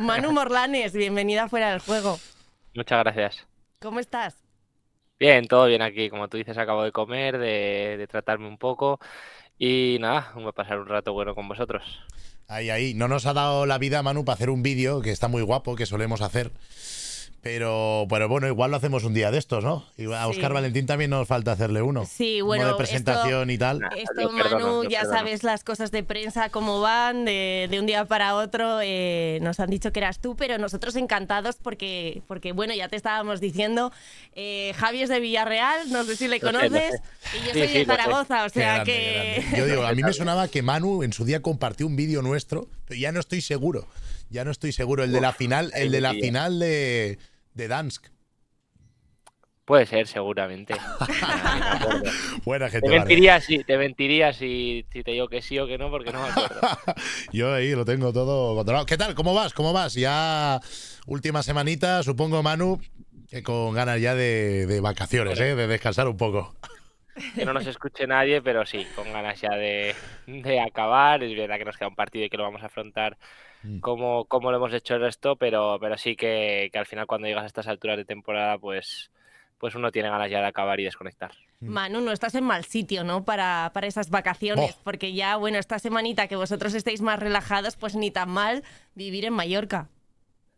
Manu Morlanes, bienvenida fuera del juego. Muchas gracias. ¿Cómo estás? Bien, todo bien aquí. Como tú dices, acabo de comer, de, de tratarme un poco. Y nada, voy a pasar un rato bueno con vosotros. Ahí, ahí. No nos ha dado la vida, Manu, para hacer un vídeo que está muy guapo, que solemos hacer. Pero, bueno, igual lo hacemos un día de estos, ¿no? a Oscar Valentín también nos falta hacerle uno. Sí, bueno. de presentación y tal. Esto, Manu, ya sabes las cosas de prensa cómo van, de, un día para otro. Eh, nos han dicho que eras tú, pero nosotros encantados porque, porque bueno, ya te estábamos diciendo, eh, Javi es de Villarreal, no sé si le conoces, y yo soy de Zaragoza, o sea que... Yo digo, a mí me sonaba que Manu en su día compartió un vídeo nuestro, pero ya no estoy seguro. Ya no estoy seguro. El de la final, el de la final de, de Dansk. Puede ser, seguramente. Buena gente. Te mentiría, si, te mentiría si, te digo que sí o que no, porque no me acuerdo. Yo ahí lo tengo todo controlado. ¿Qué tal? ¿Cómo vas? ¿Cómo vas? Ya última semanita, supongo, Manu, que con ganas ya de, vacaciones, ¿eh? de descansar un poco. Que no nos escuche nadie, pero sí, con ganas ya de, de acabar. Es verdad que nos queda un partido y que lo vamos a afrontar mm. como, como lo hemos hecho el resto, pero, pero sí que, al final cuando llegas a estas alturas de temporada, pues, pues uno tiene ganas ya de acabar y desconectar. Mm. Manu, no estás en mal sitio, ¿no? Para, para esas vacaciones, oh. porque ya, bueno, esta semanita que vosotros estéis más relajados, pues ni tan mal vivir en Mallorca.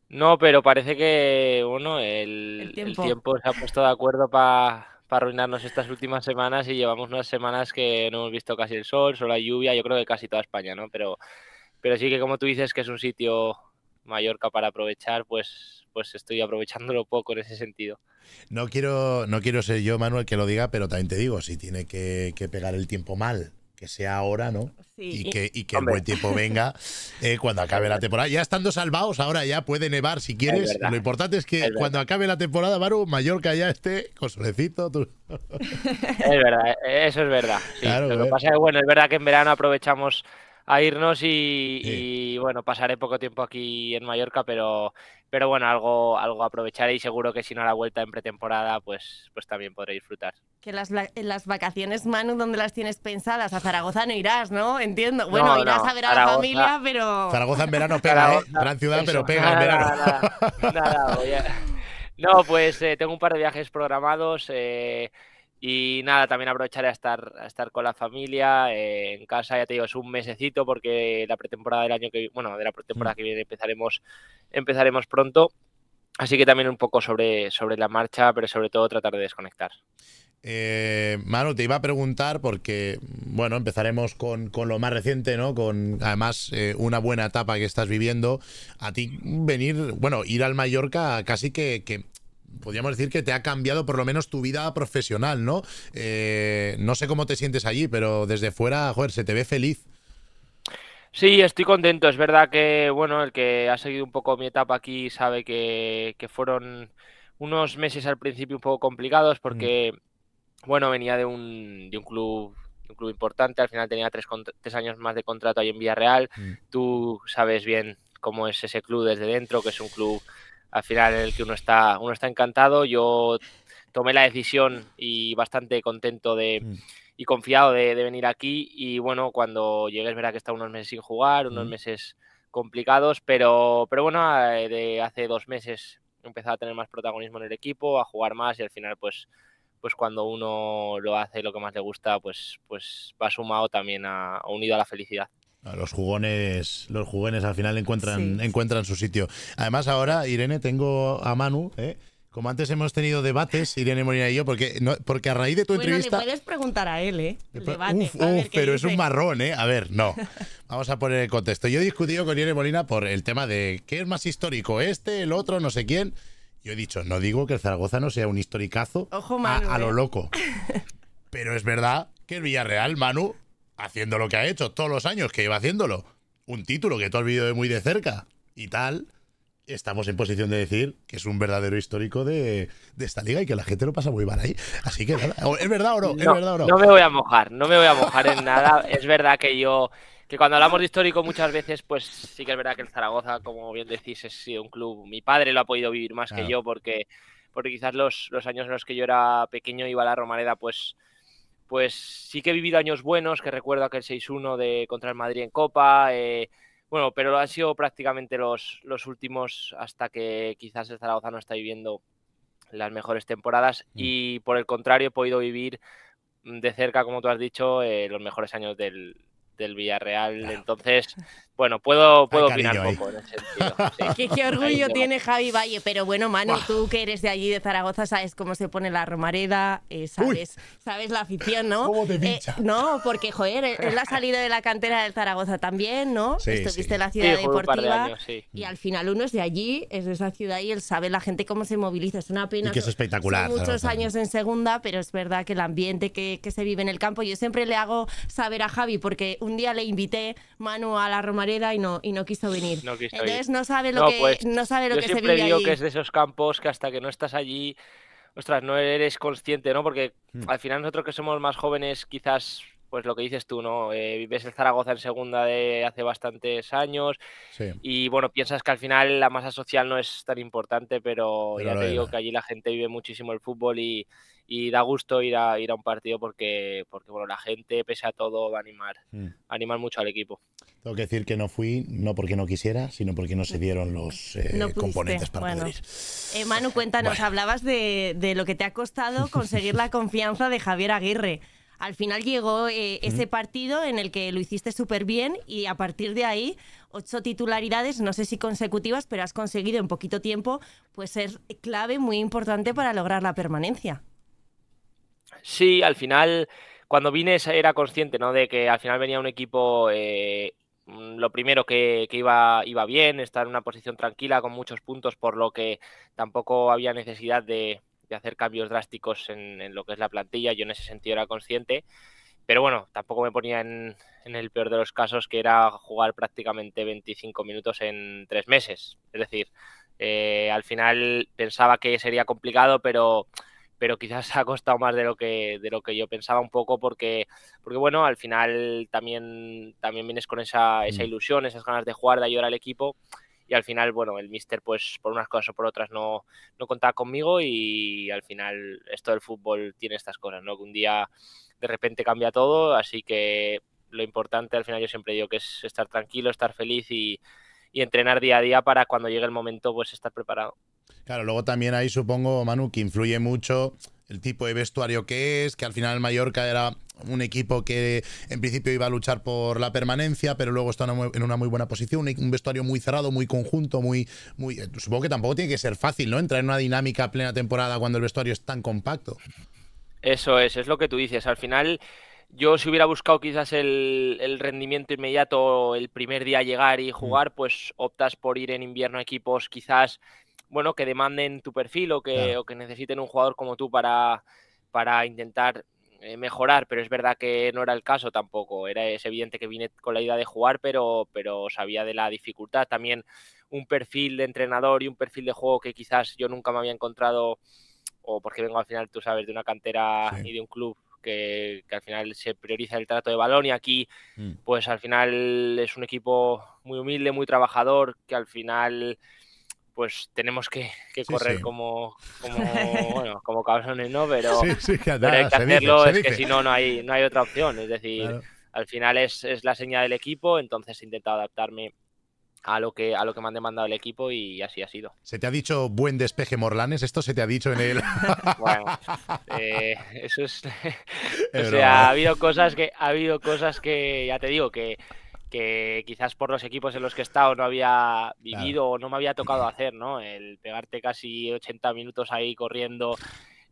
No, pero parece que, bueno, el tiempo se ha puesto de acuerdo para para arruinarnos estas últimas semanas y llevamos unas semanas que no hemos visto casi el sol, solo hay lluvia, yo creo que casi toda España, ¿no? Pero, pero sí que como tú dices que es un sitio Mallorca para aprovechar, pues, pues estoy aprovechándolo poco en ese sentido. No quiero, no quiero ser yo, Manuel, que lo diga, pero también te digo, si tiene que, que pegar el tiempo mal que sea ahora, ¿no? Y que, y que el buen tiempo venga eh, cuando acabe la temporada. Ya estando salvados, ahora ya puede nevar si quieres. Lo importante es que cuando acabe la temporada, Baru, Mallorca ya esté con solecito. es verdad, eso es verdad. lo que pasa es bueno, es verdad que en verano aprovechamos a irnos y, bueno, pasaré poco tiempo aquí en Mallorca, pero, pero bueno, algo, algo aprovecharé y seguro que si no la vuelta en pretemporada, pues, pues también podré disfrutar. Que las, las vacaciones, Manu, ¿dónde las tienes pensadas? A Zaragoza no irás, ¿no? Entiendo. Bueno, irás a ver a la familia, pero... Zaragoza en verano pega, ¿eh? Gran ciudad, pero pega en verano. No, pues eh, tengo un par de viajes programados. Eh, y nada, también aprovecharé a estar, a estar con la familia eh, en casa, ya te digo, es un mesecito porque la pretemporada del año que bueno, de la pretemporada mm. que viene empezaremos, empezaremos pronto. Así que también un poco sobre, sobre la marcha, pero sobre todo tratar de desconectar. Eh, Manu, te iba a preguntar porque, bueno, empezaremos con, lo más reciente, ¿no? Con además eh, una buena etapa que estás viviendo. A ti venir, bueno, ir al Mallorca casi que podríamos decir que te ha cambiado por lo menos tu vida profesional, ¿no? Eh, no sé cómo te sientes allí, pero desde fuera, joder, se te ve feliz. Sí, estoy contento. Es verdad que, bueno, el que ha seguido un poco mi etapa aquí sabe que, fueron unos meses al principio un poco complicados porque, mm. bueno, venía de un, de un club un club importante, al final tenía tres, tres años más de contrato ahí en Villarreal. Mm. Tú sabes bien cómo es ese club desde dentro, que es un club al final el que uno está, uno está encantado. Yo tomé la decisión y bastante contento de, mm. y confiado de, venir aquí. Y bueno, cuando llegues verá que está unos meses sin jugar, unos mm. meses complicados, pero, pero bueno, eh, de hace dos meses empezado a tener más protagonismo en el equipo, a jugar más y al final pues pues cuando uno lo hace lo que más le gusta, pues, pues va sumado también a unido a la felicidad. Los jugones, los jugones al final encuentran, encuentran su sitio. Además, ahora, Irene, tengo a Manu, ¿eh? Como antes hemos tenido debates, Irene Molina y yo, porque, porque a raíz de tu bueno, entrevista. Le puedes preguntar a él, ¿eh? pero es un marrón, ¿eh? A ver, no. Vamos a poner el contexto. Yo he discutido con Irene Molina por el tema de qué es más histórico, este, el otro, no sé quién. Yo he dicho, no digo que el Zaragoza no sea un historicazo a, lo ¿eh? loco. Pero es verdad que el Villarreal, Manu, haciendo lo que ha hecho todos los años que iba haciéndolo, un título que tú has vivido de muy de cerca y tal, estamos en posición de decir que es un verdadero histórico de, esta liga y que la gente lo pasa muy mal ahí. Así que ¿es verdad o no? ¿Es verdad no? me voy a mojar, no me voy a mojar en nada. Es verdad que yo, que cuando hablamos de histórico muchas veces, pues sí que es verdad que el Zaragoza, como bien decís, es un club. Mi padre lo ha podido vivir más que yo porque, porque quizás los, los años en los que yo era pequeño iba a la Romareda, pues pues sí que he vivido años buenos, que recuerdo aquel 6-1 de contra el Madrid en Copa, eh, bueno, pero han sido prácticamente los, últimos hasta que quizás el Zaragoza no está viviendo las mejores temporadas mm. y por el contrario he podido vivir de cerca, como tú has dicho, eh, los mejores años del, Villarreal. Entonces, bueno, puedo, puedo opinar poco en ese sentido. ¿Qué, orgullo tiene Javi Valle, pero bueno, Manu, tú que eres de allí, de Zaragoza, sabes cómo se pone la Romareda, eh, sabes, sabes la afición, ¿no? Eh, no, porque, joder, él ha salido de la cantera de Zaragoza también, ¿no? Sí, Estuviste en la ciudad deportiva y al final uno es de allí, es de esa ciudad y él sabe la gente cómo se moviliza. Es una pena. que espectacular. muchos años en segunda, pero es verdad que el ambiente que, que se vive en el campo, yo siempre le hago saber a Javi, porque un día le invité, Manu, a la Romareda y no, y no quiso venir. No quiso Entonces no sabe lo que, pues, no sabe lo que se digo que es de esos campos que hasta que no estás allí, ostras, no eres consciente, ¿no? Porque hmm. al final nosotros que somos más jóvenes quizás pues lo que dices tú, ¿no? Vives eh, en Zaragoza en segunda de hace bastantes años y bueno, piensas que al final la masa social no es tan importante, pero, ya te digo que allí la gente vive muchísimo el fútbol y, da gusto ir a, ir a un partido porque, porque bueno, la gente, pese a todo, va a animar, mm. animar mucho al equipo. Tengo que decir que no fui, no porque no quisiera, sino porque no se mm. dieron los eh, componentes para bueno. ir. Eh, Manu, cuéntanos, hablabas de lo que te ha costado conseguir la confianza de Javier Aguirre al final llegó eh, ese partido en el que lo hiciste súper bien y a partir de ahí ocho titularidades, no sé si consecutivas, pero has conseguido en poquito tiempo pues ser clave muy importante para lograr la permanencia. Sí, al final cuando vine era consciente ¿no? de que al final venía un equipo eh, mm, lo primero que, que, iba, iba bien, estar en una posición tranquila con muchos puntos, por lo que tampoco había necesidad de, de hacer cambios drásticos en, lo que es la plantilla. Yo en ese sentido era consciente. Pero bueno, tampoco me ponía en, el peor de los casos, que era jugar prácticamente 25 minutos en tres meses. Es decir, eh, al final pensaba que sería complicado, pero pero quizás ha costado más de lo que de lo que yo pensaba un poco porque porque bueno al final también también vienes con esa, esa mm. ilusión esas ganas de jugar de ayudar al equipo y al final, bueno, el míster, pues por unas cosas o por otras no, no contaba conmigo y al final esto del fútbol tiene estas cosas, ¿no? Que un día de repente cambia todo, así que lo importante al final yo siempre digo que es estar tranquilo, estar feliz y, y entrenar día a día para cuando llegue el momento pues estar preparado. Claro, luego también ahí supongo, Manu, que influye mucho el tipo de vestuario que es, que al final el Mallorca era un equipo que en principio iba a luchar por la permanencia, pero luego está en una muy buena posición, un vestuario muy cerrado, muy conjunto, muy, muy eh, supongo que tampoco tiene que ser fácil, ¿no? Entrar en una dinámica plena temporada cuando el vestuario es tan compacto. Eso es, es lo que tú dices. Al final, yo si hubiera buscado quizás el, el rendimiento inmediato el primer día llegar y mm. jugar, pues optas por ir en invierno a equipos quizás bueno, que demanden tu perfil o que, que necesiten un jugador como tú para, para intentar eh, mejorar, pero es verdad que no era el caso tampoco. Era, es evidente que vine con la idea de jugar, pero, pero sabía de la dificultad. También un perfil de entrenador y un perfil de juego que quizás yo nunca me había encontrado, o porque vengo al final, tú sabes, de una cantera y de un club que, al final se prioriza el trato de balón y aquí mm. pues al final es un equipo muy humilde, muy trabajador, que al final pues tenemos que, correr como como bueno, como cabezones, ¿no? Pero, que hacerlo, es que si no, no hay, no hay otra opción. Es decir, al final es, la señal del equipo, entonces he intentado adaptarme a lo que a lo que me han demandado el equipo y así ha sido. ¿Se te ha dicho buen despeje Morlanes? ¿Esto se te ha dicho en el...? bueno, eh, eso es... o sea, ha ¿eh? habido cosas que ha habido cosas que ya te digo que que quizás por los equipos en los que he estado no había vivido o no me había tocado hacer, ¿no? El pegarte casi 80 minutos ahí corriendo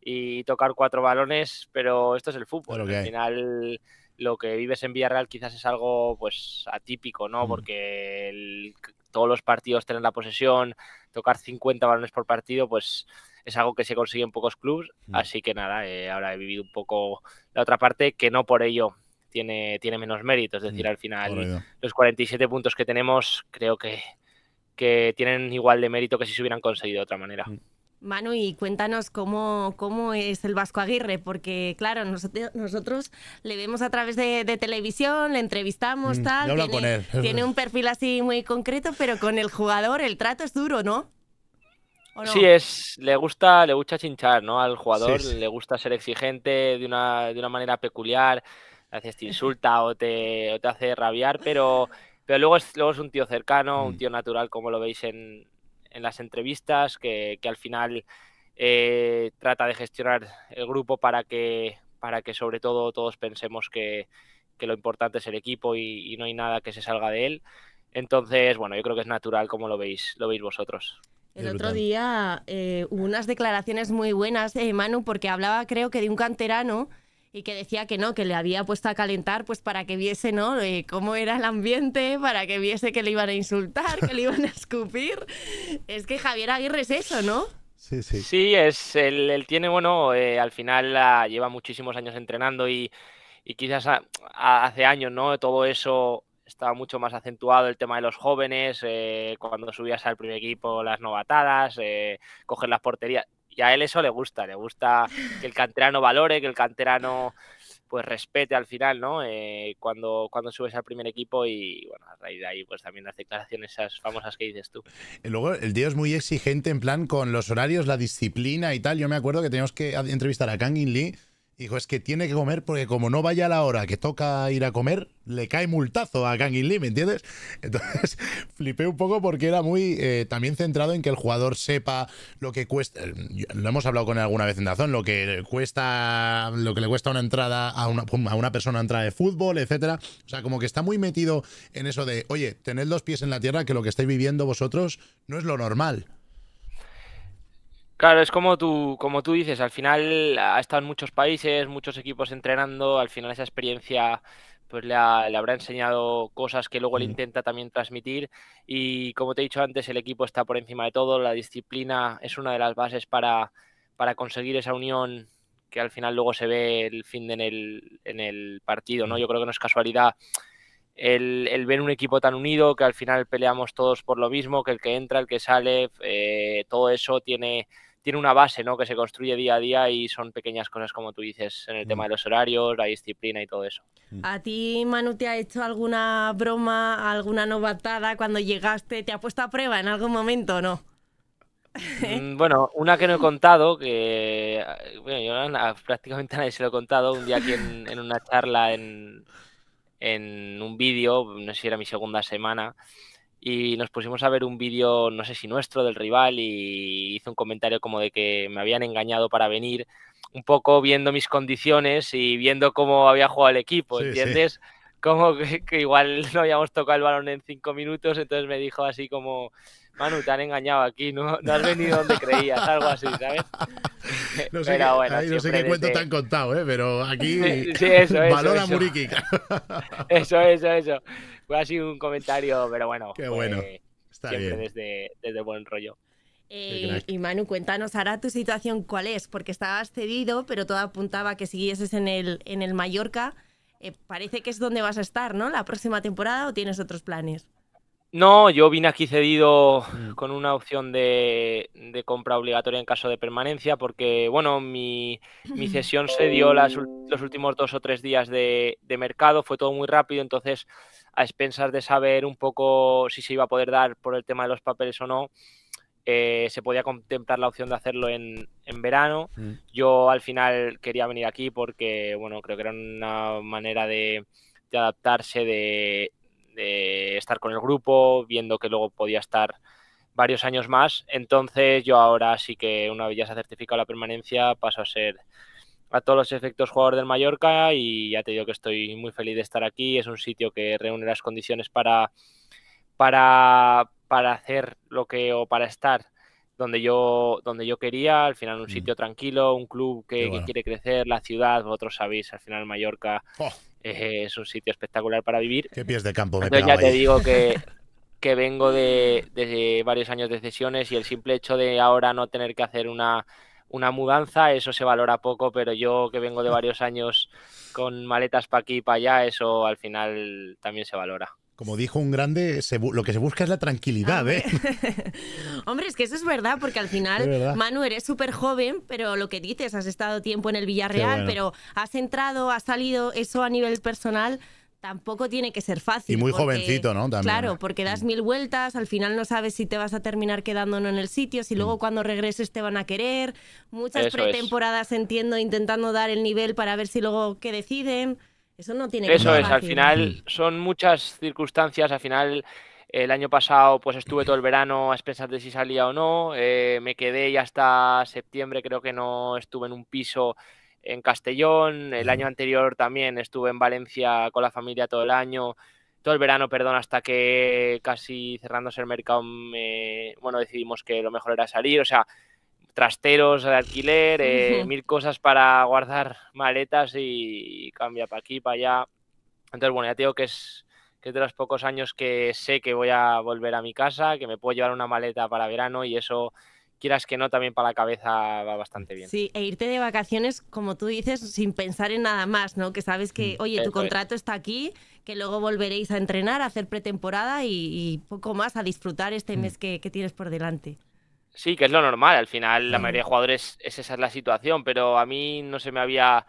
y tocar cuatro balones, pero esto es el fútbol. Al final lo que vives en Villarreal quizás es algo pues atípico, ¿no? Mm. Porque todos los partidos tienen la posesión, tocar 50 balones por partido, pues es algo que se consigue en pocos clubes, mm. así que nada, eh, ahora he vivido un poco la otra parte, que no por ello tiene, tiene menos mérito. Es decir, mm, al final, los 47 puntos que tenemos creo que, que tienen igual de mérito que si se hubieran conseguido de otra manera. Mm. Manu, y cuéntanos cómo, cómo es el Vasco Aguirre, porque claro, nosotros, nosotros le vemos a través de, televisión, le entrevistamos, mm, tal. Tiene, un perfil así muy concreto, pero con el jugador el trato es duro, ¿no? Sí, es, le gusta, le gusta chinchar, ¿no? Al jugador le gusta ser exigente de una, de una manera peculiar a veces te insulta o te, te hace rabiar, pero, pero luego, es, luego es un tío cercano, un mm. tío natural, como lo veis en, las entrevistas, que, al final eh, trata de gestionar el grupo para que, para que sobre todo todos pensemos que, lo importante es el equipo y, no hay nada que se salga de él. Entonces, bueno, yo creo que es natural como lo veis, lo veis vosotros. El otro día eh, hubo unas declaraciones muy buenas, de Manu, porque hablaba creo que de un canterano y que decía que no, que le había puesto a calentar pues para que viese, ¿no? Eh, cómo era el ambiente, para que viese que le iban a insultar, que le iban a escupir. Es que Javier Aguirre es eso, ¿no? Sí, sí. Sí, es, él, tiene, bueno, eh, al final ah, lleva muchísimos años entrenando y, quizás hace años, ¿no? Todo eso estaba mucho más acentuado el tema de los jóvenes, eh, cuando subías al primer equipo, las novatadas, eh, coger las porterías. Y a él eso le gusta, le gusta que el canterano valore, que el canterano pues respete al final, ¿no? Eh, cuando, cuando subes al primer equipo y bueno, a raíz de ahí pues también hace declaraciones esas famosas que dices tú. luego el tío es muy exigente en plan con los horarios, la disciplina y tal. Yo me acuerdo que teníamos que entrevistar a Kangin Lee Dijo, es que tiene que comer porque como no vaya a la hora que toca ir a comer, le cae multazo a Gang In ¿me entiendes? Entonces flipé un poco porque era muy eh, también centrado en que el jugador sepa lo que cuesta, eh, lo hemos hablado con él alguna vez en razón, lo que cuesta, lo que le cuesta una entrada a una, a una persona entrada de fútbol, etcétera. O sea, como que está muy metido en eso de, oye, tened dos pies en la tierra que lo que estáis viviendo vosotros no es lo normal. Claro, es como tú, como tú dices, al final ha estado en muchos países, muchos equipos entrenando, al final esa experiencia pues le, le, habrá enseñado cosas que luego él mm. intenta también transmitir y como te he dicho antes, el equipo está por encima de todo, la disciplina es una de las bases para, para conseguir esa unión que al final luego se ve el fin en el, en el partido, ¿no? Mm. Yo creo que no es casualidad el, el, ver un equipo tan unido, que al final peleamos todos por lo mismo, que el que entra, el que sale, eh, todo eso tiene tiene una base ¿no? que se construye día a día y son pequeñas cosas, como tú dices, en el tema mm. de los horarios, la disciplina y todo eso. Mm. ¿A ti, Manu, te ha hecho alguna broma, alguna novatada cuando llegaste? ¿Te ha puesto a prueba en algún momento o no? Mm, bueno, una que no he contado, que yo prácticamente nadie se lo he contado, un día aquí en, una charla, en, en un vídeo, no sé si era mi segunda semana, y nos pusimos a ver un vídeo, no sé si nuestro, del rival y hizo un comentario como de que me habían engañado para venir, un poco viendo mis condiciones y viendo cómo había jugado el equipo, ¿entiendes? Como que, que, igual no habíamos tocado el balón en cinco minutos, entonces me dijo así como, Manu, te han engañado aquí, no, no has venido donde creías, algo así, ¿sabes? No sé, qué, bueno, cuento te han contado, ¿eh? pero aquí sí, eso, eso, valora eso. Eso, eso, eso. Fue así un comentario, pero bueno. Qué bueno. Está siempre Desde, desde buen rollo. Eh, y Manu, cuéntanos ahora tu situación, ¿cuál es? Porque estabas cedido, pero todo apuntaba que siguieses en el, en el Mallorca. Eh, parece que es donde vas a estar, ¿no? La próxima temporada o tienes otros planes. No, yo vine aquí cedido mm. con una opción de, compra obligatoria en caso de permanencia, porque bueno, mi, sesión cesión se dio las, los últimos dos o tres días de, mercado, fue todo muy rápido, entonces a expensas de saber un poco si se iba a poder dar por el tema de los papeles o no, eh, se podía contemplar la opción de hacerlo en, verano. Mm. Yo al final quería venir aquí porque bueno, creo que era una manera de, de adaptarse, de, de estar con el grupo, viendo que luego podía estar varios años más. Entonces yo ahora sí que una vez ya se ha certificado la permanencia paso a ser a todos los efectos jugador del Mallorca y ya te digo que estoy muy feliz de estar aquí. Es un sitio que reúne las condiciones para, para, para hacer lo que o para estar donde yo, donde yo quería, al final un mm. sitio tranquilo, un club que, quiere crecer, la ciudad, vosotros sabéis, al final Mallorca eh, es un sitio espectacular para vivir. Qué pies de campo me Entonces, ya te digo que, vengo de, varios años de sesiones y el simple hecho de ahora no tener que hacer una, una mudanza, eso se valora poco, pero yo que vengo de varios años con maletas para aquí y para allá, eso al final también se valora. Como dijo un grande, lo que se busca es la tranquilidad, ¿eh? Hombre, es que eso es verdad, porque al final, Manu, eres súper joven, pero lo que dices, has estado tiempo en el Villarreal, pero has entrado, has salido, eso a nivel personal tampoco tiene que ser fácil. Y muy jovencito, ¿no? Claro, porque das mm. mil vueltas, al final no sabes si te vas a terminar quedando no en el sitio, si mm. luego cuando regreses te van a querer, muchas pretemporadas entiendo intentando dar el nivel para ver si luego qué deciden. Eso no tiene que Eso es, al final son muchas circunstancias, al final el año pasado pues estuve todo el verano a expensas de si salía o no, eh, me quedé y hasta septiembre creo que no estuve en un piso en Castellón, el año anterior también estuve en Valencia con la familia todo el año, todo el verano, perdón, hasta que casi cerrándose el mercado, bueno, decidimos que lo mejor era salir, o sea, trasteros de alquiler, eh, mil cosas para guardar maletas y, cambia para aquí, para allá. Entonces, bueno, ya te que es, que de los pocos años que sé que voy a volver a mi casa, que me puedo llevar una maleta para verano y eso quieras que no, también para la cabeza va bastante bien. Sí, e irte de vacaciones, como tú dices, sin pensar en nada más, ¿no? Que sabes que, mm, oye, tu contrato está aquí, que luego volveréis a entrenar, a hacer pretemporada y, poco más, a disfrutar este mm. mes que tienes por delante. Sí, que es lo normal. Al final, la mayoría de jugadores es esa es la situación, pero a mí no se me había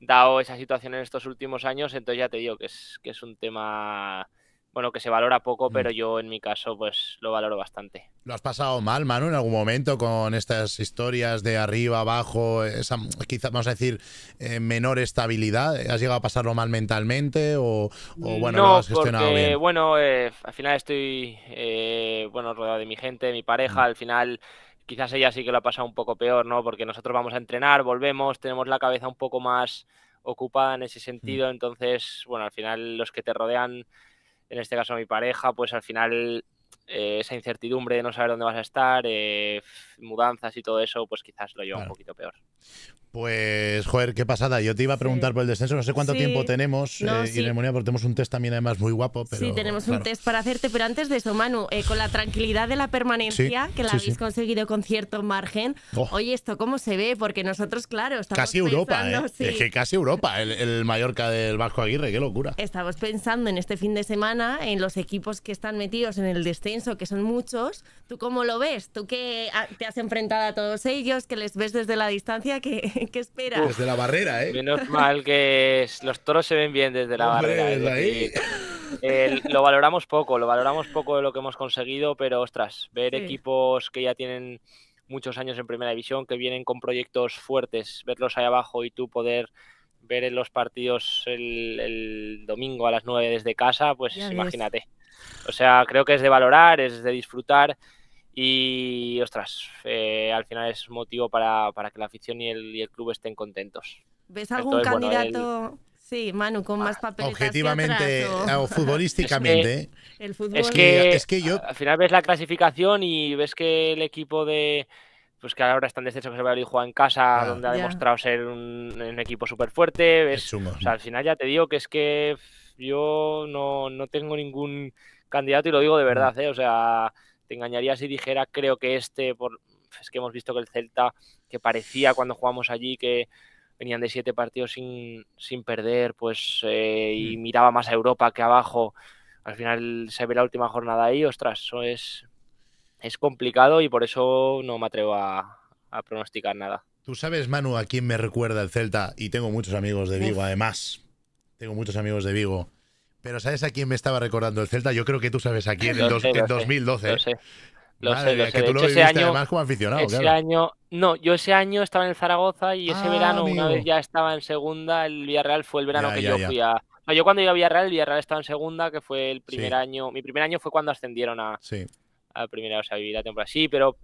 dado esa situación en estos últimos años, entonces ya te digo que es, que es un tema bueno, que se valora poco, mm. pero yo en mi caso pues lo valoro bastante. ¿Lo has pasado mal, Manu, en algún momento con estas historias de arriba, abajo, esa, quizás, vamos a decir, eh, menor estabilidad? ¿Has llegado a pasarlo mal mentalmente o, mm, bueno, lo has gestionado porque, Bueno, eh, al final estoy, eh, bueno, rodeado de mi gente, de mi pareja, mm. al final quizás ella sí que lo ha pasado un poco peor, ¿no? Porque nosotros vamos a entrenar, volvemos, tenemos la cabeza un poco más ocupada en ese sentido, entonces, bueno, al final los que te rodean en este caso a mi pareja, pues al final eh, esa incertidumbre de no saber dónde vas a estar, eh, mudanzas y todo eso, pues quizás lo lleva un poquito peor. Pues, joder, qué pasada. Yo te iba a preguntar por el descenso. No sé cuánto tiempo tenemos, eh, Y, porque tenemos un test también, además, muy guapo. Pero, sí, tenemos un test para hacerte, pero antes de eso, Manu, eh, con la tranquilidad de la permanencia, que la habéis conseguido con cierto margen. Oh. Oye, ¿esto cómo se ve? Porque nosotros, claro, estamos Casi Europa, eh. Es que casi Europa, el, Mallorca del Vasco Aguirre, qué locura. Estamos pensando en este fin de semana, en los equipos que están metidos en el descenso, que son muchos. ¿Tú cómo lo ves? ¿Tú que te has enfrentado a todos ellos, que les ves desde la distancia? que, espera. desde la barrera, ¿eh? Menos mal que los toros se ven bien desde la barrera. lo valoramos poco, lo valoramos poco de lo que hemos conseguido, pero ostras, ver equipos que ya tienen muchos años en primera división, que vienen con proyectos fuertes, verlos ahí abajo y tú poder ver en los partidos el, domingo a las 9 desde casa, pues imagínate. O sea, creo que es de valorar, es de disfrutar y ostras, eh, al final es motivo para, que la afición y el, y el, club estén contentos. ¿Ves algún candidato, sí, Manu, con más ah, papel? Objetivamente o, futbolísticamente. es el fútbol... es, que, es yo... Al final ves la clasificación y ves que el equipo de pues que ahora están tan descenso que se va a juega en casa, ah. donde ha demostrado ser un, equipo súper fuerte. O sea, al final ya te digo que es que yo no, no tengo ningún candidato y lo digo de mm. verdad, ¿eh? O sea, te engañaría si dijera, creo que este, por, es que hemos visto que el Celta, que parecía cuando jugamos allí que venían de siete partidos sin, sin perder, pues eh, y mm. miraba más a Europa que abajo, al final se ve la última jornada ahí, ostras, eso es, es complicado y por eso no me atrevo a, a pronosticar nada. Tú sabes, Manu, a quién me recuerda el Celta, y tengo muchos amigos de Vigo además, tengo muchos amigos de Vigo. Pero ¿sabes a quién me estaba recordando el Celta? Yo creo que tú sabes a quién, en, 2012. Lo sé. Lo ese año, además como aficionado, no, yo ese año estaba en el Zaragoza y ese ah, verano, una vez ya estaba en segunda, el Villarreal fue el verano que yo fui a. yo cuando iba a Villarreal, el Villarreal estaba en segunda, que fue el primer año. Mi primer año fue cuando ascendieron a, sí. a primera, o sea, vivir temporada. Sí, pero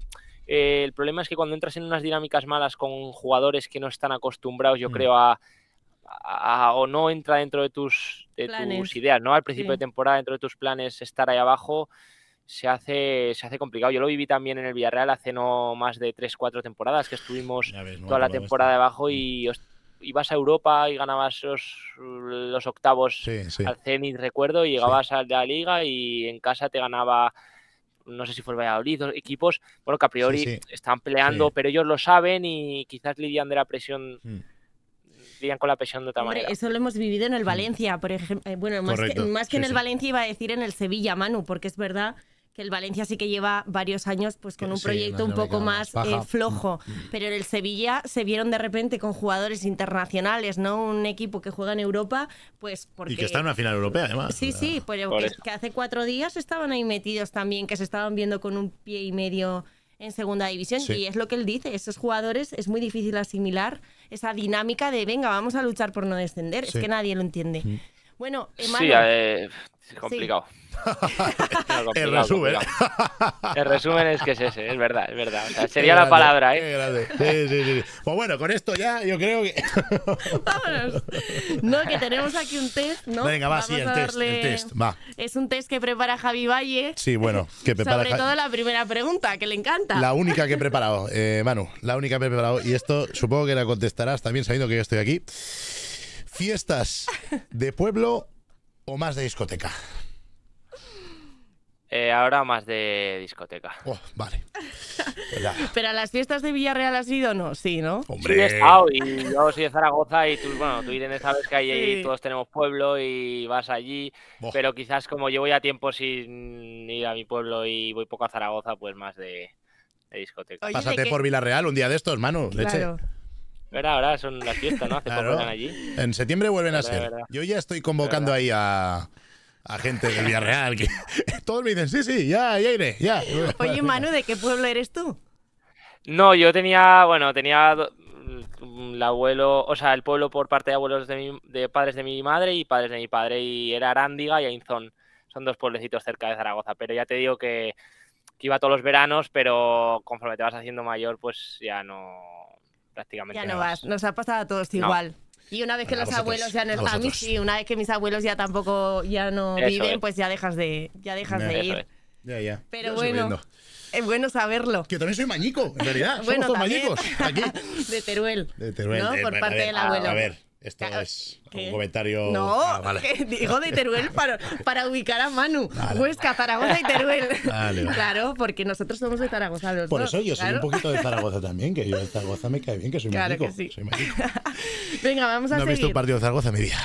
eh, el problema es que cuando entras en unas dinámicas malas con jugadores que no están acostumbrados, yo mm. creo, a o no entra dentro de, tus, tus ideas, ¿no? Al principio de temporada, dentro de tus planes, estar ahí abajo se hace, se hace complicado. Yo lo viví también en el Villarreal hace no más de 3-4 temporadas, que estuvimos toda la temporada abajo y mm. ibas a Europa y ganabas los, octavos al Zenit, recuerdo, y llegabas al a la liga y en casa te ganaba, no sé si fue el Valladolid, dos equipos, bueno, que a priori están peleando, pero ellos lo saben y quizás lidian de la presión. Mm con Eso lo hemos vivido en el mm. Valencia, por ejemplo. Eh, bueno, más que, en el Valencia iba a decir en el Sevilla, Manu, porque es verdad que el Valencia sí que lleva varios años pues con un proyecto un poco más, eh, flojo, mm, mm. pero en el Sevilla se vieron de repente con jugadores internacionales, ¿no? Un equipo que juega en Europa, pues porque... Y que está en una final europea, además. Sí, sí, porque hace cuatro días estaban ahí metidos también, que se estaban viendo con un pie y medio en segunda división. Y es lo que él dice, esos jugadores es muy difícil asimilar esa dinámica de venga, vamos a luchar por no descender. Es que nadie lo entiende. Mm. Bueno, Sí, es complicado. el resumen. El resumen es que es ese, es verdad, es verdad. sería la palabra, ¿eh? Sí, sí, Pues bueno, con esto ya yo creo que. Vámonos. No, que tenemos aquí un test, ¿no? Venga, va, Vamos sí, el test, Va. Es un test que prepara Javi Valle. Sí, bueno, que prepara. Sobre todo la primera pregunta, que le encanta. La única que he preparado, eh, Manu, la única que he preparado. Y esto supongo que la contestarás también sabiendo que yo estoy aquí. ¿Fiestas de pueblo o más de discoteca? Eh, ahora más de discoteca. Oh, vale. Pero a las fiestas de Villarreal has ido, ¿no? Sí, ¿no? Hombre. y yo soy de Zaragoza y tú, bueno, tú Irene sabes que ahí todos tenemos pueblo y vas allí, pero quizás como llevo ya tiempo sin ir a mi pueblo y voy poco a Zaragoza, pues más de, discoteca. Pásate por Villarreal un día de estos, hermano, leche. Ahora, ahora son las fiestas, ¿no? Hace allí. En septiembre vuelven a ser. Yo ya estoy convocando ahí a, gente del Villarreal. Que, todos me dicen, sí, sí, ya, ya iré, ya. Oye, Manu, ¿de qué pueblo eres tú? No, yo tenía, bueno, tenía el abuelo, o sea, el pueblo por parte de abuelos de, padres de mi madre y padres de mi padre, y era Arándiga y Ainzón. Son dos pueblecitos cerca de Zaragoza, pero ya te digo que iba todos los veranos, pero conforme te vas haciendo mayor, pues ya no, ya no vas, nos ha pasado a todos igual. Y una vez que los abuelos ya no, están, y una vez que mis abuelos ya tampoco ya no viven, pues ya dejas de ya dejas de ir. Ya, ya. Pero bueno, es bueno saberlo. Que también soy mañico, en realidad. bueno, Somos mañicos aquí. de Teruel. De Teruel. ¿no? Por parte del abuelo. A ver, esto es un comentario. No, ah, digo de Teruel para, para ubicar a Manu. Huesca, Zaragoza y Teruel. claro, porque nosotros somos de Zaragoza los Por eso yo soy un poquito de Zaragoza también, que yo de Zaragoza me cae bien, que soy claro mágico, que sí. Venga, vamos a ver. No he visto un partido de Zaragoza mi vida.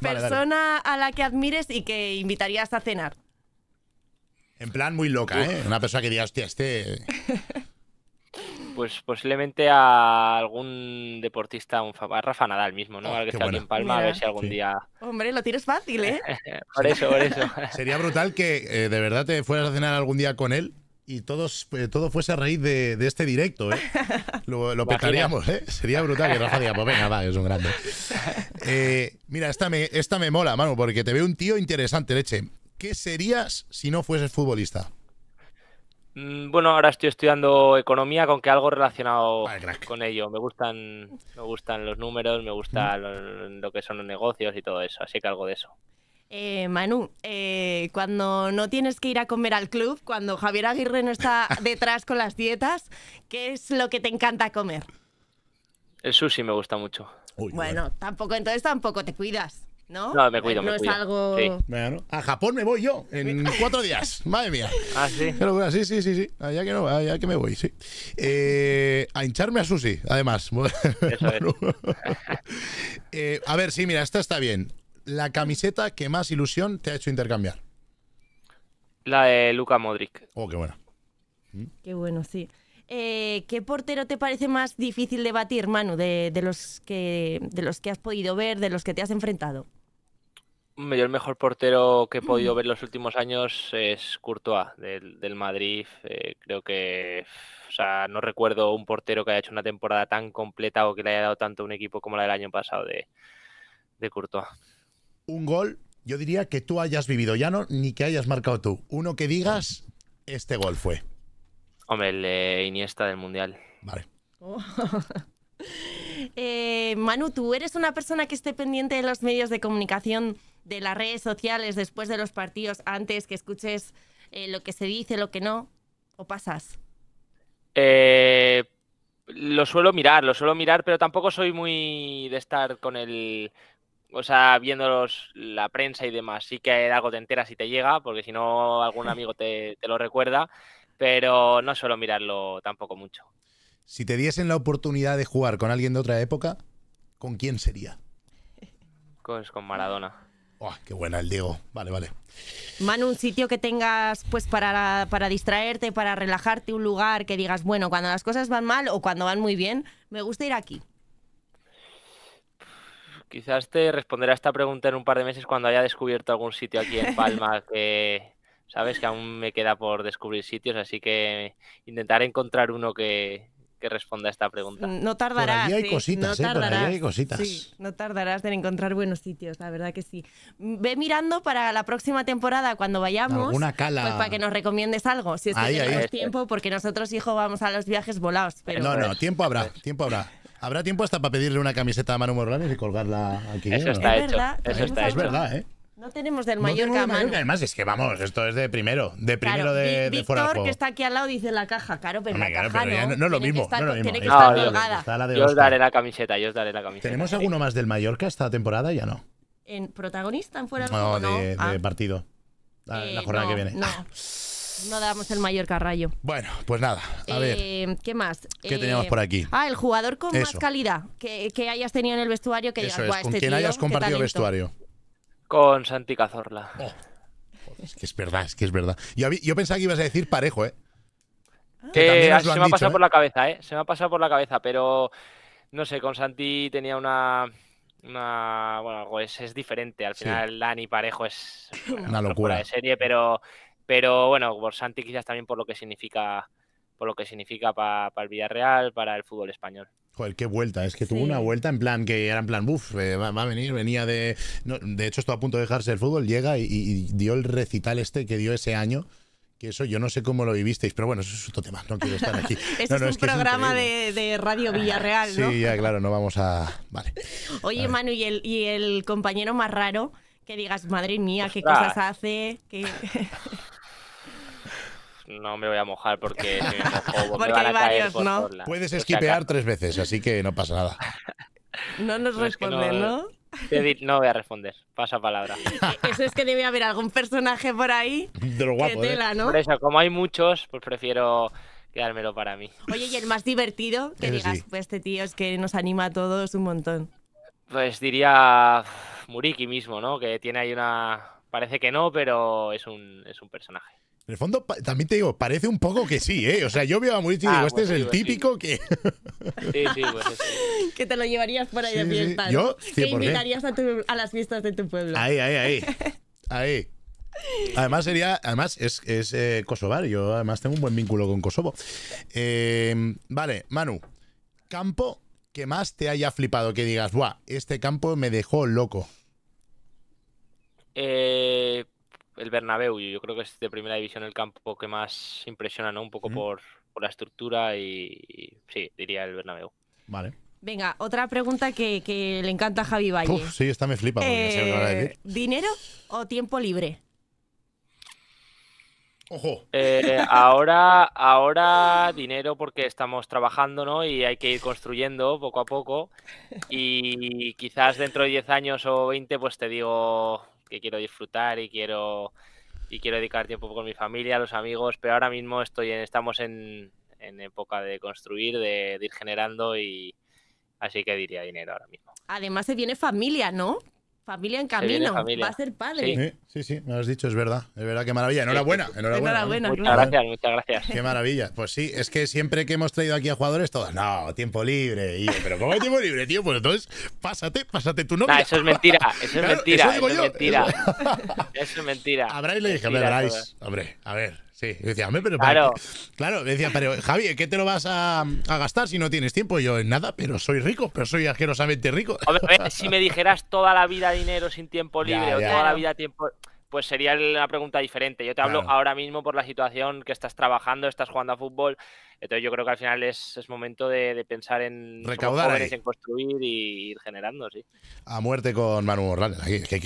Persona a la que admires y que invitarías a cenar. En plan muy loca, ¿eh? Una persona que diga, hostia, este pues posiblemente a algún deportista, un, a Rafa Nadal mismo, ¿no? Oh, que está en Palma, a ver si algún día. Hombre, lo tienes fácil, ¿eh? por eso, por eso. Sería brutal que eh, de verdad te fueras a cenar algún día con él y todos, eh, todo fuese a raíz de, este directo, ¿eh? Lo, petaríamos, ¿eh? Sería brutal que Rafa diga, pues venga, va, es un grande. Eh, mira, esta me, esta me mola, mano, porque te veo un tío interesante, leche. ¿Qué serías si no fueses futbolista? Mm, bueno, ahora estoy estudiando economía, con que algo relacionado ah, con ello. Me gustan, me gustan los números, me gusta lo, que son los negocios y todo eso, así que algo de eso. Eh, Manu, eh, cuando no tienes que ir a comer al club, cuando Javier Aguirre no está detrás con las dietas, ¿qué es lo que te encanta comer? El sushi me gusta mucho. bueno, bueno, tampoco, entonces tampoco te cuidas. ¿no? me cuido, es algo... a Japón me voy yo en cuatro días. Madre mía. Ah, sí. sí, sí, sí, Allá que me voy, sí. Eh, a hincharme a Susi además. Eh, a ver, sí, mira, esta está bien. La camiseta que más ilusión te ha hecho intercambiar. La de Luca Modric. Oh, qué bueno mm. Qué bueno, sí. Eh, ¿Qué portero te parece más difícil de batir, Manu, de, los que, de los que has podido ver, de los que te has enfrentado? Yo el mejor portero que he podido mm. ver los últimos años es Courtois del, Madrid. Eh, creo que, o sea, no recuerdo un portero que haya hecho una temporada tan completa o que le haya dado tanto a un equipo como la del año pasado de, de Courtois. Un gol, yo diría que tú hayas vivido ya no, ni que hayas marcado tú. Uno que digas, este gol fue. Hombre, el Iniesta del Mundial. Vale. Eh, Manu, ¿tú eres una persona que esté pendiente de los medios de comunicación? de las redes sociales después de los partidos, antes que escuches eh, lo que se dice, lo que no, o pasas? Eh, lo suelo mirar, lo suelo mirar, pero tampoco soy muy de estar con el. O sea, viéndolos la prensa y demás. Sí que algo te entera si te llega, porque si no, algún amigo te, te lo recuerda, pero no suelo mirarlo tampoco mucho. Si te diesen la oportunidad de jugar con alguien de otra época, ¿con quién sería? Pues con Maradona. Ah, qué buena el Diego. Vale, vale. man un sitio que tengas pues para, para distraerte, para relajarte, un lugar que digas, bueno, cuando las cosas van mal o cuando van muy bien, me gusta ir aquí. Quizás te responderé a esta pregunta en un par de meses cuando haya descubierto algún sitio aquí en Palma que, sabes, que aún me queda por descubrir sitios, así que intentar encontrar uno que, que responda a esta pregunta. No tardarás. Por ¿eh? hay cositas, no tardarás, no tardarás en encontrar buenos sitios, la verdad que sí. Ve mirando para la próxima temporada cuando vayamos. Una cala. Pues, para que nos recomiendes algo, si es que tenemos tiempo, porque nosotros, hijo, vamos a los viajes volados. no, no, tiempo habrá, tiempo habrá. Habrá tiempo hasta para pedirle una camiseta a Manu Morales y colgarla aquí. Eso está ¿Es hecho. eso está es verdad, ¿eh? No tenemos del Mallorca, no Además, es que vamos, esto es de primero, de primero de, de, fuera de juego. que está aquí al lado, dice la caja, claro, pero la caja no, no, es lo mismo. no Tiene que estar colgada. yo os daré la camiseta, yo os daré la camiseta. ¿Tenemos alguno más del Mallorca esta temporada? Ya no. ¿En protagonista en fuera del juego? No, de, ah. partido. Ah, la, eh, jornada que viene. No. No damos el Mallorca rayo. Bueno, pues nada, a ver. Eh, ¿Qué más? ¿Qué teníamos eh, por aquí? Ah, el jugador con más calidad que, que, hayas tenido en el vestuario que Eso digas, es, con este quien hayas compartido vestuario. Con Santi Cazorla. Es que es verdad, es que es verdad. Yo, pensaba que ibas a decir parejo, ¿eh? Que se me ha pasado por ¿eh? la cabeza, ¿eh? Se me ha pasado por la cabeza, pero no sé, con Santi tenía una. bueno, algo es, diferente. Al final, sí. Dani Parejo es una locura de serie, pero, pero bueno, por Santi quizás también por lo que significa por lo que significa para el Villarreal, para el fútbol español. Joder, qué vuelta. Es que tuvo una vuelta en plan que era en plan, ¡buf! Eh, va, a venir, venía de. de hecho, estuvo a punto de dejarse el fútbol, llega y, dio el recital este que dio ese año. Que eso yo no sé cómo lo vivisteis, pero bueno, eso es otro tema, no quiero estar aquí. este es, un programa de, Radio Villarreal, ¿no? Sí, ya, claro, no vamos a. Vale. Oye, Manu, ¿y el, y el compañero más raro que digas, madre mía, qué cosas hace, que. no me voy a mojar porque me ¿no? Puedes pues esquipear tres veces, así que no pasa nada. No nos responde, ¿no? ¿no? voy a responder, pasa palabra. Eso es que debe haber algún personaje por ahí. De lo guapo, ¿eh? ¿no? como hay muchos, pues prefiero quedármelo para mí. Oye, y el más divertido que digas, pues este tío es que nos anima a todos un montón. Pues diría Muriki mismo, ¿no? Que tiene ahí una. Parece que no, pero es un, es un personaje. En el fondo, también te digo, parece un poco que sí, ¿eh? O sea, yo veo a Moritz y digo, ah, este es el pues típico que. sí, sí, pues sí. Que te lo llevarías por ahí de Yo, Que invitarías a, las fiestas de tu pueblo. Ahí, ahí, ahí. Ahí. Además sería, además es, es eh, kosovar, yo además tengo un buen vínculo con Kosovo. Em, vale, Manu, campo que más te haya flipado, que digas, buah, este campo me dejó loco. Eh, el Bernabéu. Yo creo que es de primera división el campo que más impresiona, ¿no? Un poco por, la estructura y, sí, diría el Bernabéu. Vale. Venga, otra pregunta que, le encanta a Javi Valle. sí, esta me flipa. Eh, ¿Dinero o tiempo libre? Ojo. Eh, ahora, ahora dinero porque estamos trabajando, ¿no? Y hay que ir construyendo poco a poco. Y quizás dentro de 10 años o 20, pues te digo, que quiero disfrutar y quiero, y quiero dedicar tiempo con mi familia, los amigos, pero ahora mismo estoy en, estamos en, época de construir, de, de ir generando y así que diría dinero ahora mismo. Además se viene familia, ¿no? Familia en camino, va a ser padre. Sí. sí, sí, me lo has dicho, es verdad. Es verdad, qué maravilla. Enhorabuena, enhorabuena. muchas gracias, muchas gracias. Qué maravilla. Pues sí, es que siempre que hemos traído aquí a jugadores, todos, no, tiempo libre. Y Pero ¿cómo tiempo libre, tío? Pues entonces, pásate, pásate tu nombre. eso es mentira, eso es mentira. Eso, es mentira. Eso es mentira. A le dije, a ver, hombre, a ver, Sí, decía, pero claro. claro, decía, pero Javi, ¿qué te lo vas a, gastar si no tienes tiempo? yo, en nada, pero soy rico, pero soy asquerosamente rico. ver, si me dijeras toda la vida dinero sin tiempo libre o toda la vida tiempo pues sería una pregunta diferente. Yo te hablo ahora mismo por la situación que estás trabajando, estás jugando a fútbol, entonces yo creo que al final es, momento de, pensar en recaudar, en construir y ir generando, sí. A muerte con Manu Morales, te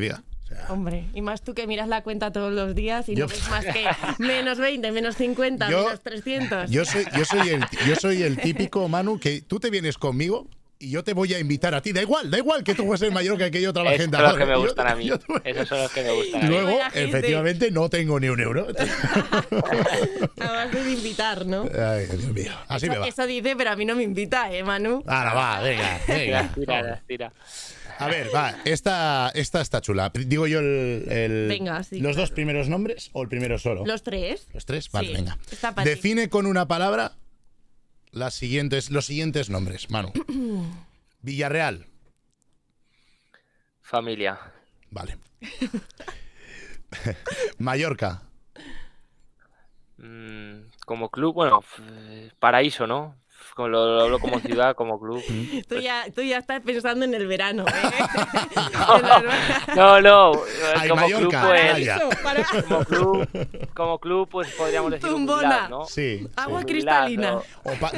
diga. Hombre, y más tú que miras la cuenta todos los días y no ves más que menos 20, menos 50, menos 300. Yo soy, yo, soy el, yo soy el típico, Manu, que tú te vienes conmigo y yo te voy a invitar a ti. Da igual, da igual que tú el mayor que aquella otra en Esos son los que me gustan a mí. Esos son los que me gustan Luego, a mí. efectivamente, no tengo ni un euro. Acabas de invitar, ¿no? Ay, Dios mío. Así eso, me va. Eso dice, pero a mí no me invita, ¿eh, Manu? Ahora va, venga, venga. tira. tira. A ver, va, esta, esta está chula. Digo yo el, los dos primeros nombres o el primero solo. Los tres. Los tres, vale, venga. Define con una palabra las siguientes, los siguientes nombres, Manu. Villarreal, Familia. vale. Mallorca, mm, como club, bueno, eh, paraíso, ¿no? Como lo, como ciudad, como club. Pues. Tú ya, estás pensando en el verano. ¿eh? no, no, como club, pues, como club, como club, pues podríamos decir Tumbona. Agua cristalina.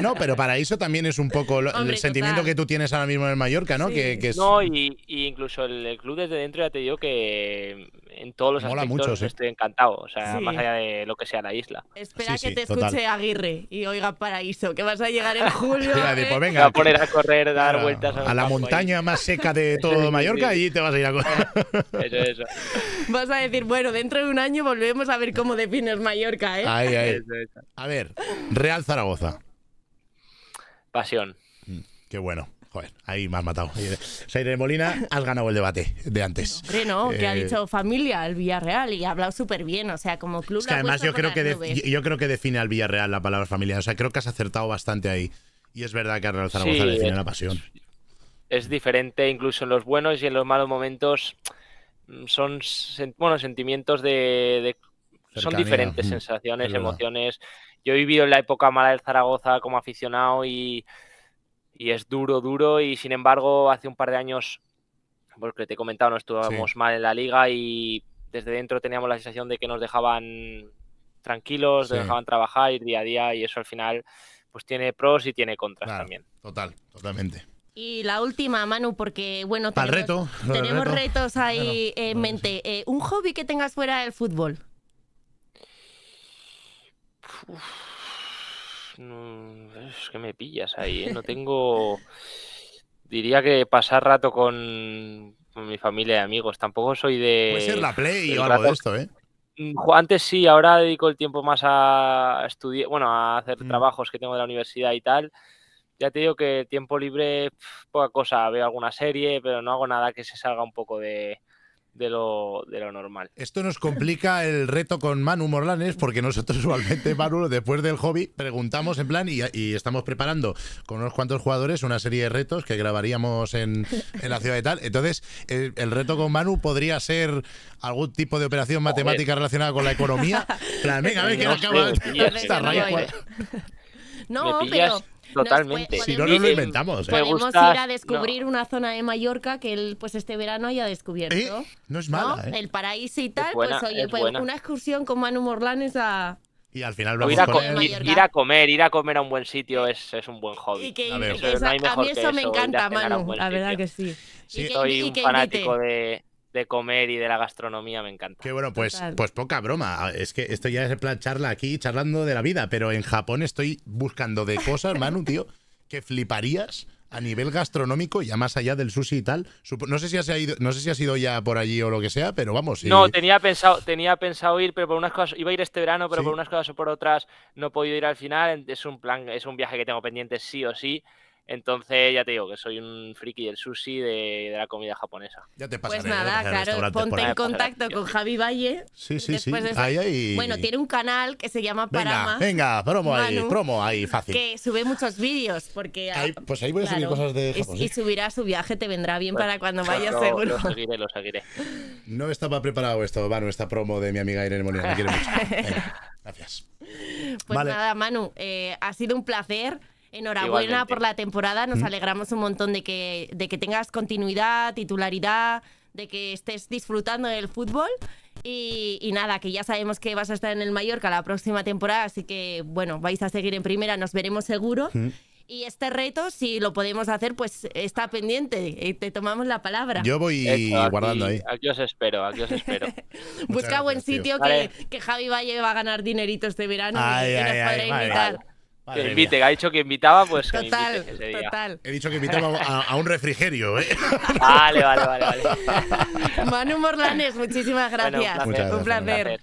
¿no? pero paraíso también es un poco el sentimiento que tú tienes ahora mismo en Mallorca, ¿no? Que, que y, incluso el, club desde dentro ya te digo que en todos los aspectos estoy encantado, o sea, más allá de lo que sea la isla. Espera que te escuche Aguirre y oiga paraíso, que vas a llegar en julio. ¿eh? a poner a correr, dar A, la montaña más seca de todo Mallorca y te vas a ir a correr. Eso, Vas a decir, bueno, dentro de un año volvemos a ver cómo defines Mallorca, ¿eh? A ver, Real Zaragoza. Pasión. Mm, qué bueno. Joder, ahí me has matado. Irene Molina, has ganado el debate de antes. Hombre, no, que ha eh, dicho familia al Villarreal y ha hablado súper bien. O sea, como club. que además yo creo que, yo, creo que define al Villarreal la palabra familia. O sea, creo que has acertado bastante ahí. Y es verdad que a Zaragoza define la pasión. Es diferente, incluso en los buenos y en los malos momentos. Mm, son bueno, sentimientos de. de son diferentes mm, sensaciones, emociones. Yo he vivido en la época mala del Zaragoza como aficionado y y es duro, duro. Y sin embargo, hace un par de años, porque te he comentado, no estuvimos mal en la liga y desde dentro teníamos la sensación de que nos dejaban tranquilos, nos dejaban trabajar, ir día a día y eso al final pues tiene pros y tiene contras también. Total, totalmente. Y la última, Manu, porque bueno, tenemos, reto, tenemos retos ahí en mente. Eh, ¿Un hobby que tengas fuera del fútbol? no, es que me pillas ahí, ¿eh? no tengo... Diría que pasar rato con, mi familia y amigos, tampoco soy de... Puede ser la Play o algo de esto, ¿eh? Mm, antes sí, ahora dedico el tiempo más a estudiar, bueno, a hacer mm. trabajos que tengo de la universidad y tal. Ya te digo que tiempo libre, poca cosa, veo alguna serie, pero no hago nada que se salga un poco de, de lo, normal. Esto nos complica el reto con Manu Morlanes, porque nosotros usualmente, Manu, después del hobby, preguntamos en plan y, estamos preparando con unos cuantos jugadores una serie de retos que grabaríamos en, la ciudad de tal. Entonces, el, reto con Manu podría ser algún tipo de operación matemática relacionada con la economía. venga, a ver No, pero... Totalmente. si no, no lo inventamos. ¿eh? Podemos ir a descubrir una zona de Mallorca que él, pues este verano haya descubierto. Eh, no es mala. ¿eh? El paraíso y tal. pues oye, pues, una excursión con Manu Morlanes a. Y al final ir a, Ir, a comer, ir a comer a un buen sitio es, un buen hobby. a, mí eso me encanta, Manu. La verdad que sí. soy fanático de de comer y de la gastronomía me encanta. Qué bueno, pues, pues poca broma. Es que esto ya es en plan charla aquí, charlando de la vida, pero en Japón estoy buscando de cosas, Manu, tío, que fliparías a nivel gastronómico, ya más allá del sushi y tal. No sé si has ido, no sé si has ido ya por allí o lo que sea, pero vamos. No, eh, tenía pensado, tenía pensado ir, pero por unas cosas, iba a ir este verano, pero por unas cosas o por otras no he podido ir al final. Es un plan, es un viaje que tengo pendiente sí o sí. Entonces, ya te digo que soy un friki del sushi de, de la comida japonesa. Ya te pues pasaré, Pues nada, claro, ponte en contacto con Javi Valle. Sí, sí, sí. Bueno, tiene un canal que se llama Parama. Venga, promo ahí, promo ahí, fácil. Que sube muchos vídeos, porque... Ahí, ah, pues ahí voy a subir cosas de Japón. Y, subirá su viaje, te vendrá bien para cuando vayas seguro. Lo seguiré, lo seguiré. No estaba preparado esto, Manu, esta promo de mi amiga Irene Molina, me quiere mucho. gracias. Pues nada, Manu, eh, ha sido un placer. Enhorabuena por la temporada, nos alegramos un montón de que, de que tengas continuidad, titularidad, de que estés disfrutando del fútbol. Y, nada, que ya sabemos que vas a estar en el Mallorca la próxima temporada, así que bueno, vais a seguir en primera, nos veremos seguro. Y este reto, si lo podemos hacer, pues está pendiente. y eh, Te tomamos la palabra. Yo voy guardando ahí. Aquí os espero, aquí os espero. Busca buen sitio que, Javi Valle va a ganar dineritos este verano y nos Madre que invite, que ha dicho que invitaba, pues. Total, invite ese día. total. He dicho que invitaba a, un refrigerio, ¿eh? Vale, vale, vale, vale. Manu Morlanes, muchísimas gracias. Un placer.